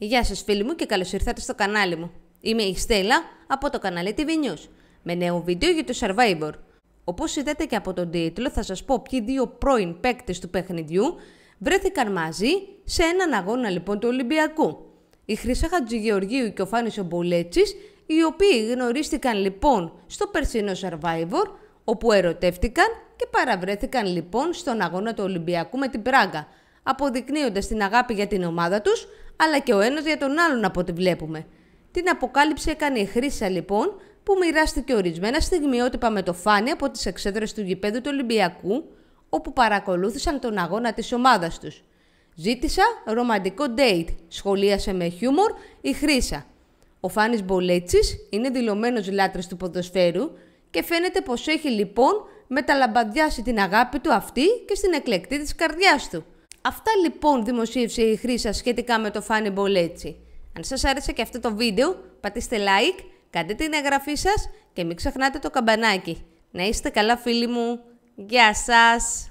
Γεια σας φίλοι μου και καλώς ήρθατε στο κανάλι μου. Είμαι η Στέλλα από το κανάλι TV News με νέο βίντεο για το Survivor. Όπως είδατε και από τον τίτλο θα σας πω ποιοι δύο πρώην παίκτες του παιχνιδιού βρέθηκαν μαζί σε έναν αγώνα λοιπόν του Ολυμπιακού. Η Χρυσά Χατζηγεωργίου και ο Φάνης Ομπολέτσης οι οποίοι γνωρίστηκαν λοιπόν στο περσινό Survivor όπου ερωτεύτηκαν και παραβρέθηκαν λοιπόν στον αγώνα του Ολυμπιακού με την Πράγκα αποδεικνύοντας την αγάπη για την ομάδα τους αλλά και ο ένας για τον άλλον από ό,τι βλέπουμε. Την αποκάλυψη έκανε η Χρύσα λοιπόν, που μοιράστηκε ορισμένα στιγμιότυπα με το φάνη από τις εξέδρες του γηπέδου του Ολυμπιακού, όπου παρακολούθησαν τον αγώνα της ομάδας τους. Ζήτησα ρομαντικό date, σχολίασε με χιούμορ η Χρύσα. Ο Φάνης Μπολέτσης είναι δηλωμένος λάτρης του ποδοσφαίρου και φαίνεται πως έχει λοιπόν μεταλαμπαδιάσει την αγάπη του αυτή και στην εκλεκτή της καρδιάς του. Αυτά λοιπόν δημοσίευσε η Χρύσα σχετικά με το Fanny έτσι. Αν σας άρεσε και αυτό το βίντεο, πατήστε like, κάντε την εγγραφή σας και μην ξεχνάτε το καμπανάκι. Να είστε καλά φίλοι μου. Γεια σας!